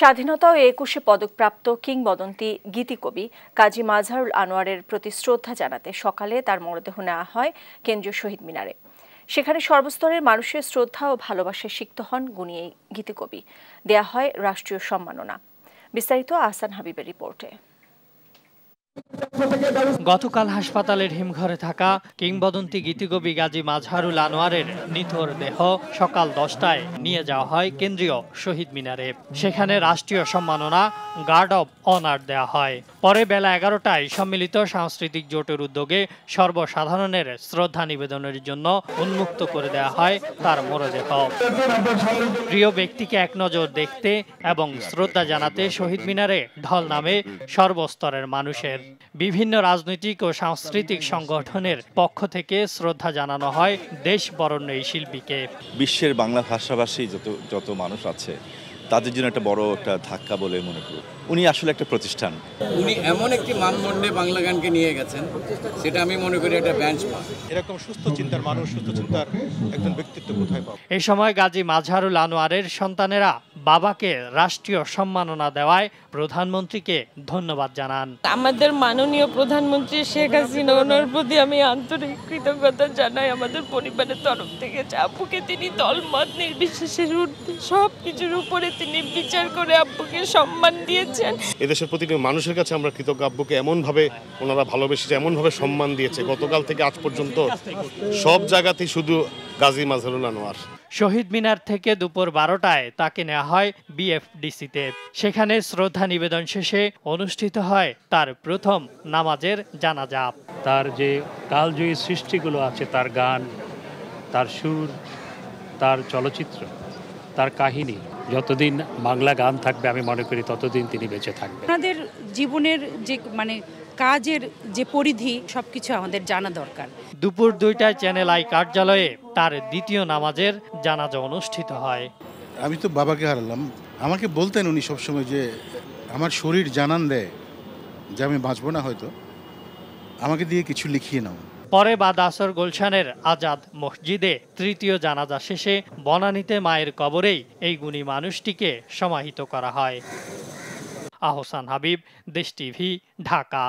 স্বাধীনতা ও একুশে পদকপ্রাপ্ত কিংবদন্তি গীতিকবি কাজী মাজহারুল আনোয়ারের প্রতি শ্রদ্ধা জানাতে সকালে তার মরদেহ নেওয়া হয় কেন্দ্রীয় শহীদ মিনারে সেখানে সর্বস্তরের মানুষের শ্রদ্ধা ও ভালোবাসায় সিক্ত হন গুণী গীতিকবি দেয়া হয় রাষ্ট্রীয় সম্মাননা বিস্তারিত আহসান হাবিবের রিপোর্টে গতকাল হাসপাতালের হিমঘরে থাকা কিংবদন্তি গীতিকবি গাজী মাঝহারুল আনোয়ারের নিথর দেহ সকাল দশটায় নিয়ে যাওয়া হয় কেন্দ্রীয় শহীদ মিনারে সেখানে রাষ্ট্রীয় সম্মাননা গার্ড অব অনার দেওয়া হয় পরে বেলা এগারোটায় সম্মিলিত সাংস্কৃতিক জোটের উদ্যোগে সর্বসাধারণের শ্রদ্ধা নিবেদনের জন্য উন্মুক্ত করে দেওয়া হয় তার মরদেহ প্রিয় ব্যক্তিকে এক নজর দেখতে এবং শ্রদ্ধা জানাতে শহীদ মিনারে ঢল নামে সর্বস্তরের মানুষের বিভিন্ন রাজনৈতিক ও সাংস্কৃতিক সংগঠনের পক্ষ থেকে শ্রদ্ধা জানানো হয় দেশ বরণ্য এই শিল্পীকে বিশ্বের বাংলা ভাষাভাষী যত যত মানুষ আছে তাদের জন্য একটা বড় একটা ধাক্কা বলে মনে করি উনি আসলে একটা প্রতিষ্ঠান উনি এমন একটি মানদণ্ডে বাংলা গানকে নিয়ে গেছেন সেটা আমি মনে করি একটা ব্যাঞ্চ এরকম সুস্থ চিন্তার মানুষ সুস্থ চিন্তার একজন ব্যক্তিত্ব কোথায় পাবো এই সময় গাজী মাঝারুল আনোয়ারের সন্তানেরা বাবাকে রাষ্ট্রীয় সম্মাননা দেওয়ায় প্রধানমন্ত্রীকে ধন্যবাদ জানান আমাদের মাননীয় প্রধানমন্ত্রী শেখ হাসিনা ওনার প্রতি আমি আন্তরিক কৃতজ্ঞতা জানাই আমাদের পরিবারের তরফ থেকে চাপুকে তিনি দলমত নির্বিশেষের ঊর্ধ্বে সব কিছুর উপরে তিনি বিচার করে আব্বুকে সম্মান দিয়েছেন এদেশের প্রতিটি মানুষের কাছে আমরা কৃতজ্ঞ আব্বুকে এমনভাবে ওনারা ভালোবেসেছে এমনভাবে সম্মান দিয়েছে গতকাল থেকে আজ পর্যন্ত সব জায়গাতেই শুধু গাজী মাজহারুল আনোয়ার শহীদ মিনার থেকে দুপুর বারোটায় তাকে নেওয়া হয় বিএফডিসিতে সেখানে শ্রদ্ধা নিবেদন শেষে অনুষ্ঠিত হয় তার প্রথম নামাজের জানাজা তার যে কালজয়ী সৃষ্টিগুলো আছে তার গান তার সুর তার চলচ্চিত্র তার কাহিনী যতদিন বাংলা গান থাকবে আমি মনে করি ততদিন তিনি বেঁচে থাকবেন আমাদের জীবনের যে মানে কাজের যে পরিধি সবকিছু আমাদের জানা দরকার দুপুর দুইটায় চ্যানেল আই কার্যালয়ে তার দ্বিতীয় নামাজের জানাজা অনুষ্ঠিত হয় আমি তো বাবাকে হারালাম আমাকে বলতেন উনি সবসময় যে আমার শরীর জানান দেয় যে আমি বাঁচবো না হয়তো আমাকে দিয়ে কিছু লিখিয়ে নাও পরে বা দাসর গুলশানের আজাদ মসজিদে তৃতীয় জানাজা শেষে বনানীতে মায়ের কবরেই এই গুণী মানুষটিকে সমাহিত করা হয় আহসান হাবিব দেশ টিভি ঢাকা